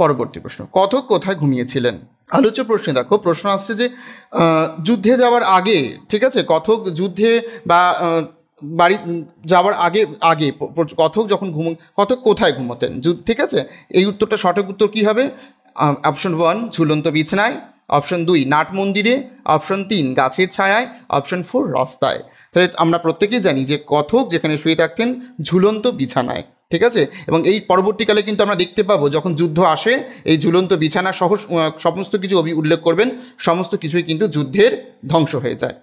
পরবর্তী প্রশ্ন কথক কোথায় ঘুমিয়েছিলেন আলোচ্য প্রশ্নে দেখো প্রশ্ন আসছে যে যুদ্ধে যাওয়ার আগে ঠিক আছে কথক যুদ্ধে বা বাড়ি যাওয়ার আগে আগে কথক যখন ঘুম কথক কোথায় ঘুমোতেন ঠিক আছে এই উত্তরটা সঠিক উত্তর কী হবে অপশন ওয়ান ঝুলন্ত বিছনায় অপশন দুই নাট মন্দিরে অপশন তিন গাছের ছায়ায় অপশন ফোর রাস্তায় তাহলে আমরা প্রত্যেকেই জানি যে কথক যেখানে শুয়ে থাকতেন ঝুলন্ত বিছানায় ঠিক আছে এবং এই পরবর্তীকালে কিন্তু আমরা দেখতে পাবো যখন যুদ্ধ আসে এই ঝুলন্ত বিছানা সহ সমস্ত কিছু উল্লেখ করবেন সমস্ত কিছুই কিন্তু যুদ্ধের ধ্বংস হয়ে যায়